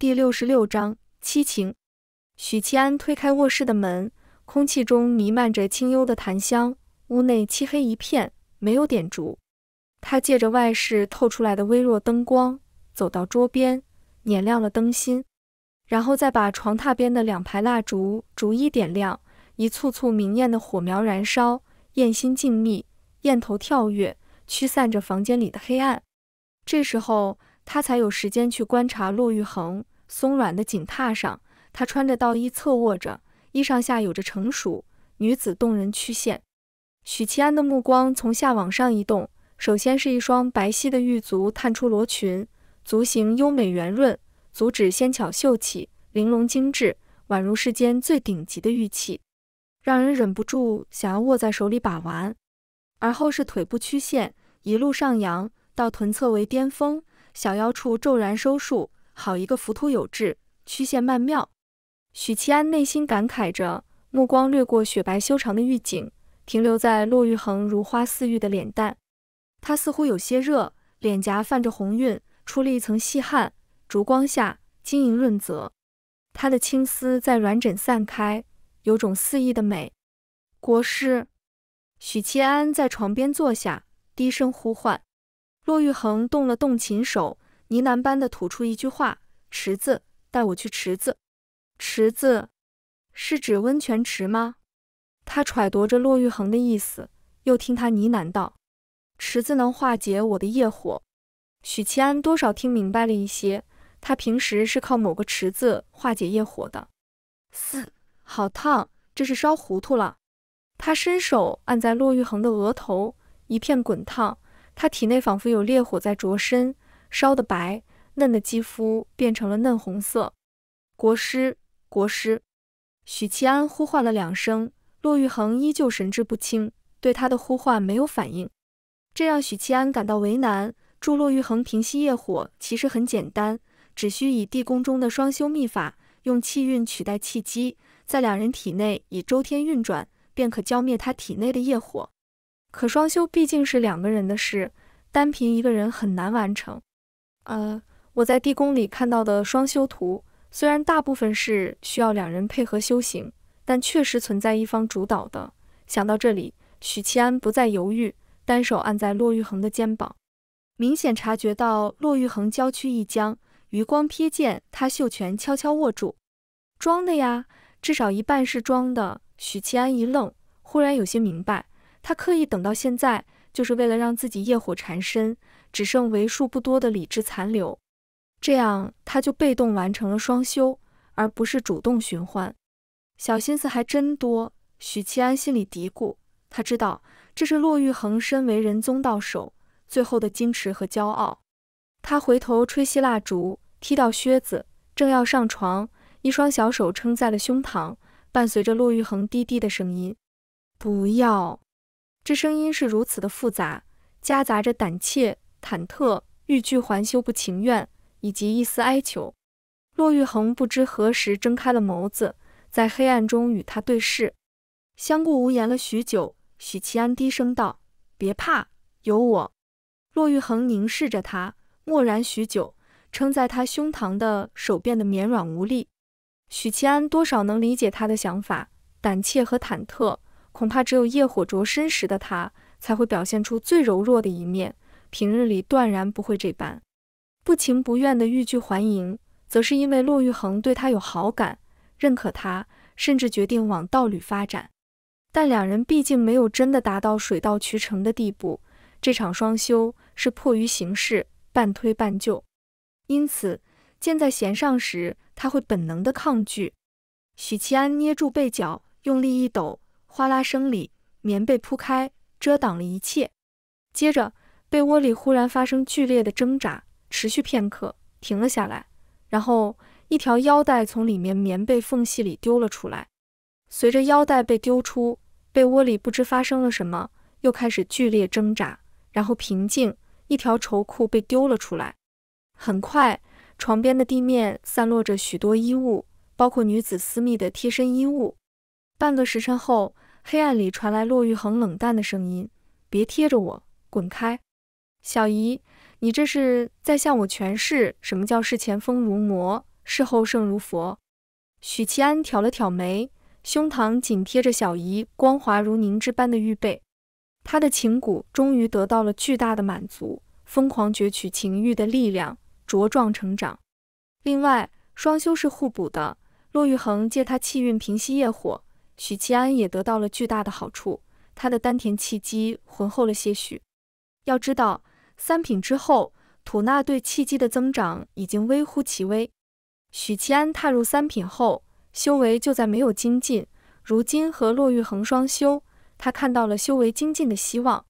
第六十六章七情。许七安推开卧室的门，空气中弥漫着清幽的檀香，屋内漆黑一片，没有点烛。他借着外室透出来的微弱灯光，走到桌边，捻亮了灯芯，然后再把床榻边的两排蜡烛逐一点亮，一簇簇明艳的火苗燃烧，焰心静谧，焰头跳跃，驱散着房间里的黑暗。这时候，他才有时间去观察骆玉衡。松软的锦榻上，她穿着道衣侧卧着，衣上下有着成熟女子动人曲线。许七安的目光从下往上移动，首先是一双白皙的玉足探出罗裙，足形优美圆润，足趾纤巧秀气，玲珑精致，宛如世间最顶级的玉器，让人忍不住想要握在手里把玩。而后是腿部曲线，一路上扬到臀侧为巅峰，小腰处骤然收束。好一个浮凸有致，曲线曼妙。许七安内心感慨着，目光掠过雪白修长的玉颈，停留在骆玉衡如花似玉的脸蛋。他似乎有些热，脸颊泛着红晕，出了一层细汗。烛光下，晶莹润泽。他的青丝在软枕散开，有种肆意的美。国师，许七安在床边坐下，低声呼唤。骆玉衡动了动琴手。呢喃般的吐出一句话：“池子，带我去池子。”池子是指温泉池吗？他揣度着骆玉恒的意思，又听他呢喃道：“池子能化解我的业火。”许七安多少听明白了一些，他平时是靠某个池子化解业火的。嘶，好烫，这是烧糊涂了。他伸手按在骆玉恒的额头，一片滚烫，他体内仿佛有烈火在灼身。烧的白嫩的肌肤变成了嫩红色。国师，国师，许七安呼唤了两声，骆玉衡依旧神志不清，对他的呼唤没有反应，这让许七安感到为难。助骆玉衡平息业火其实很简单，只需以地宫中的双修秘法，用气运取代气机，在两人体内以周天运转，便可浇灭他体内的业火。可双修毕竟是两个人的事，单凭一个人很难完成。呃，我在地宫里看到的双修图，虽然大部分是需要两人配合修行，但确实存在一方主导的。想到这里，许七安不再犹豫，单手按在骆玉恒的肩膀，明显察觉到骆玉恒娇躯一僵，余光瞥见他袖拳悄悄握住。装的呀，至少一半是装的。许七安一愣，忽然有些明白，他刻意等到现在。就是为了让自己业火缠身，只剩为数不多的理智残留，这样他就被动完成了双修，而不是主动寻欢。小心思还真多，许七安心里嘀咕。他知道这是骆玉衡身为人宗到手最后的矜持和骄傲。他回头吹熄蜡烛，踢掉靴子，正要上床，一双小手撑在了胸膛，伴随着骆玉衡低低的声音：“不要。”这声音是如此的复杂，夹杂着胆怯、忐忑、欲拒还休、不情愿，以及一丝哀求。骆玉恒不知何时睁开了眸子，在黑暗中与他对视，相顾无言了许久。许其安低声道：“别怕，有我。”骆玉恒凝视着他，默然许久，撑在他胸膛的手变得绵软无力。许其安多少能理解他的想法，胆怯和忐忑。恐怕只有业火灼身时的他才会表现出最柔弱的一面，平日里断然不会这般不情不愿的欲拒还迎，则是因为骆玉衡对他有好感，认可他，甚至决定往道侣发展。但两人毕竟没有真的达到水到渠成的地步，这场双修是迫于形势，半推半就，因此箭在弦上时，他会本能的抗拒。许七安捏住被角，用力一抖。哗啦声里，棉被铺开，遮挡了一切。接着，被窝里忽然发生剧烈的挣扎，持续片刻，停了下来。然后，一条腰带从里面棉被缝隙里丢了出来。随着腰带被丢出，被窝里不知发生了什么，又开始剧烈挣扎，然后平静。一条绸裤被丢了出来。很快，床边的地面散落着许多衣物，包括女子私密的贴身衣物。半个时辰后，黑暗里传来骆玉衡冷淡的声音：“别贴着我，滚开。”小姨，你这是在向我诠释什么叫事前风如魔，事后圣如佛。许其安挑了挑眉，胸膛紧贴着小姨光滑如凝脂般的玉背，他的情骨终于得到了巨大的满足，疯狂攫取情欲的力量茁壮成长。另外，双修是互补的，骆玉衡借他气运平息业火。许七安也得到了巨大的好处，他的丹田气机浑厚了些许。要知道，三品之后吐纳对气机的增长已经微乎其微。许七安踏入三品后，修为就在没有精进。如今和骆玉衡双修，他看到了修为精进的希望。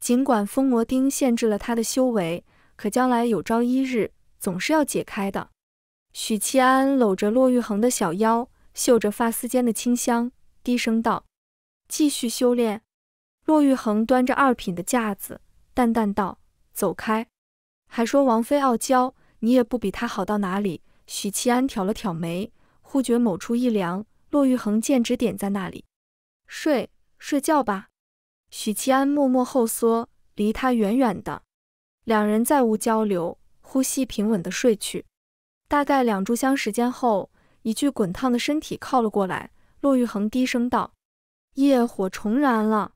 尽管封魔钉限制了他的修为，可将来有朝一日，总是要解开的。许七安搂着骆玉衡的小腰，嗅着发丝间的清香。低声道：“继续修炼。”骆玉衡端着二品的架子，淡淡道：“走开。”还说王妃傲娇，你也不比她好到哪里。许七安挑了挑眉，忽觉某处一凉，骆玉衡剑指点在那里。睡，睡觉吧。许七安默默后缩，离他远远的。两人再无交流，呼吸平稳的睡去。大概两炷香时间后，一具滚烫的身体靠了过来。骆玉恒低声道：“业火重燃了，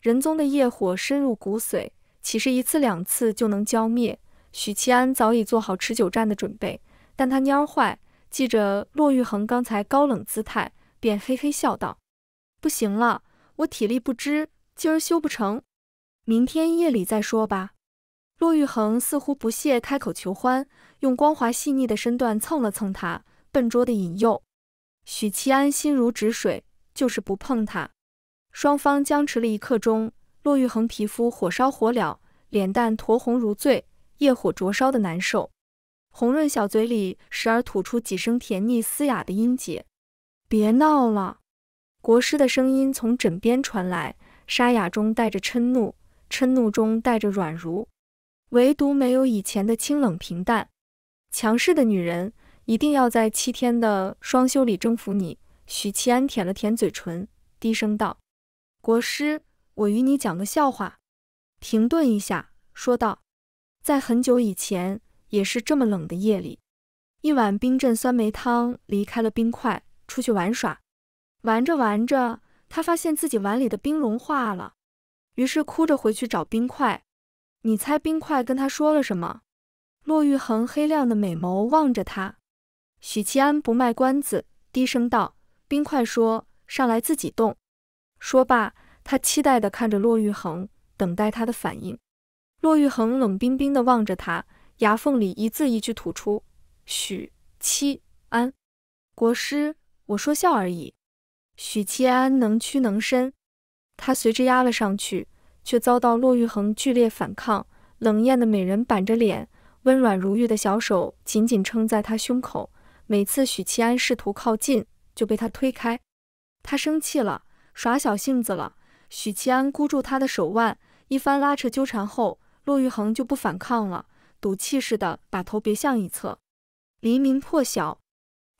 仁宗的业火深入骨髓，岂是一次两次就能浇灭？”许七安早已做好持久战的准备，但他蔫儿坏，记着骆玉恒刚才高冷姿态，便嘿嘿笑道：“不行了，我体力不支，今儿修不成，明天夜里再说吧。”骆玉恒似乎不屑开口求欢，用光滑细腻的身段蹭了蹭他笨拙的引诱。许七安心如止水，就是不碰他。双方僵持了一刻钟，骆玉衡皮肤火烧火燎，脸蛋酡红如醉，烈火灼烧的难受。红润小嘴里时而吐出几声甜腻嘶哑的音节：“别闹了。”国师的声音从枕边传来，沙哑中带着嗔怒，嗔怒中带着软如，唯独没有以前的清冷平淡。强势的女人。一定要在七天的双休里征服你，许七安舔了舔嘴唇，低声道：“国师，我与你讲个笑话。”停顿一下，说道：“在很久以前，也是这么冷的夜里，一碗冰镇酸梅汤离开了冰块，出去玩耍。玩着玩着，他发现自己碗里的冰融化了，于是哭着回去找冰块。你猜冰块跟他说了什么？”骆玉衡黑亮的美眸望着他。许七安不卖关子，低声道：“冰块说上来自己动。”说罢，他期待地看着骆玉衡，等待他的反应。骆玉衡冷冰冰地望着他，牙缝里一字一句吐出：“许七安，国师，我说笑而已。”许七安能屈能伸，他随之压了上去，却遭到骆玉衡剧烈反抗。冷艳的美人板着脸，温软如玉的小手紧紧撑在他胸口。每次许七安试图靠近，就被他推开。他生气了，耍小性子了。许七安箍住他的手腕，一番拉扯纠缠后，骆玉恒就不反抗了，赌气似的把头别向一侧。黎明破晓，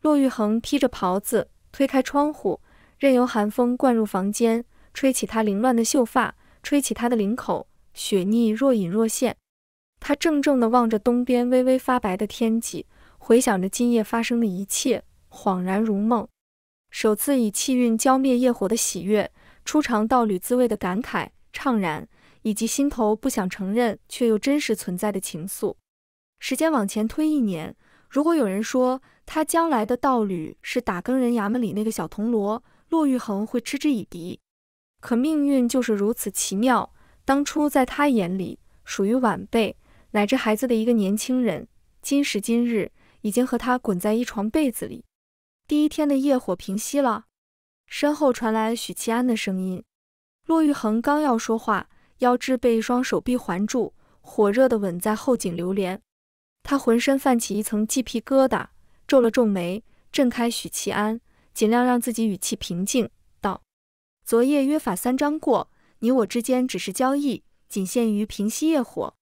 骆玉恒披着袍子推开窗户，任由寒风灌入房间，吹起他凌乱的秀发，吹起他的领口，雪腻若隐若现。他怔怔地望着东边微微发白的天际。回想着今夜发生的一切，恍然如梦，首次以气运浇灭业火的喜悦，初尝道侣滋味的感慨、怅然，以及心头不想承认却又真实存在的情愫。时间往前推一年，如果有人说他将来的道侣是打更人衙门里那个小铜锣，骆玉衡会嗤之以鼻。可命运就是如此奇妙，当初在他眼里属于晚辈乃至孩子的一个年轻人，今时今日。已经和他滚在一床被子里，第一天的夜火平息了，身后传来许七安的声音。骆玉衡刚要说话，腰肢被一双手臂环住，火热的吻在后颈流连，他浑身泛起一层鸡皮疙瘩，皱了皱眉，震开许七安，尽量让自己语气平静道：“昨夜约法三章过，你我之间只是交易，仅限于平息夜火。”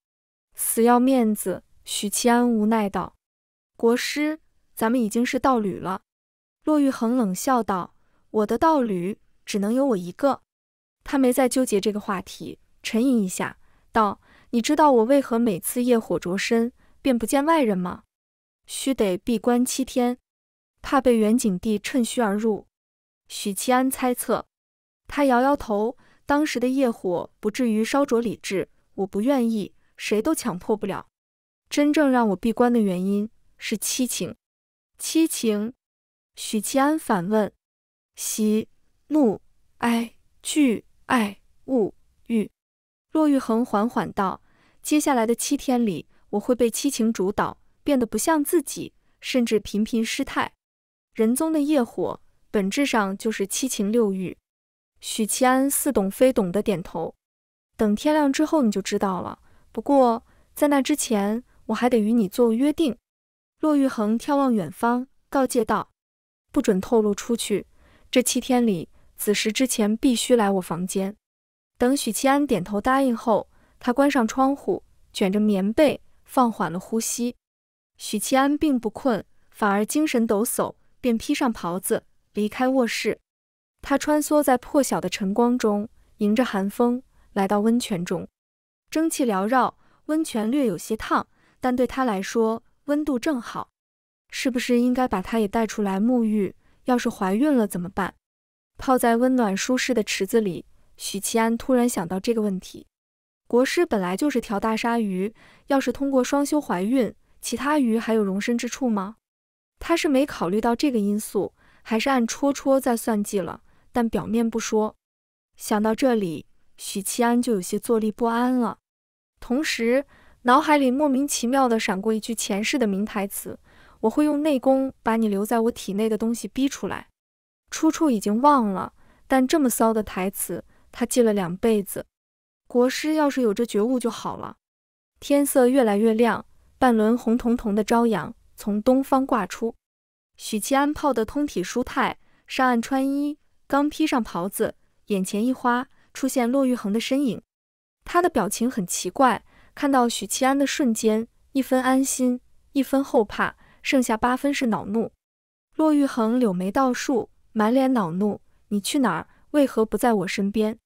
死要面子，许七安无奈道。国师，咱们已经是道侣了。”骆玉衡冷笑道，“我的道侣只能有我一个。”他没再纠结这个话题，沉吟一下道：“你知道我为何每次业火灼身便不见外人吗？须得闭关七天，怕被远景帝趁虚而入。”许七安猜测，他摇摇头：“当时的业火不至于烧灼理智，我不愿意，谁都强迫不了。真正让我闭关的原因。”是七情，七情。许七安反问，喜、怒、哀、惧、爱、恶、欲。骆玉恒缓缓道：“接下来的七天里，我会被七情主导，变得不像自己，甚至频频失态。人宗的业火本质上就是七情六欲。”许七安似懂非懂的点头。等天亮之后你就知道了。不过在那之前，我还得与你做个约定。骆玉恒眺望远方，告诫道：“不准透露出去。这七天里，子时之前必须来我房间。”等许七安点头答应后，他关上窗户，卷着棉被，放缓了呼吸。许七安并不困，反而精神抖擞，便披上袍子离开卧室。他穿梭在破晓的晨光中，迎着寒风来到温泉中，蒸汽缭绕，温泉略有些烫，但对他来说。温度正好，是不是应该把它也带出来沐浴？要是怀孕了怎么办？泡在温暖舒适的池子里，许七安突然想到这个问题。国师本来就是条大鲨鱼，要是通过双修怀孕，其他鱼还有容身之处吗？他是没考虑到这个因素，还是暗戳戳在算计了？但表面不说。想到这里，许七安就有些坐立不安了。同时，脑海里莫名其妙地闪过一句前世的名台词：“我会用内功把你留在我体内的东西逼出来。”出处已经忘了，但这么骚的台词他记了两辈子。国师要是有这觉悟就好了。天色越来越亮，半轮红彤彤的朝阳从东方挂出。许七安泡得通体舒泰，上岸穿衣，刚披上袍子，眼前一花，出现骆玉衡的身影。他的表情很奇怪。看到许七安的瞬间，一分安心，一分后怕，剩下八分是恼怒。骆玉衡柳眉倒竖，满脸恼怒：“你去哪儿？为何不在我身边？”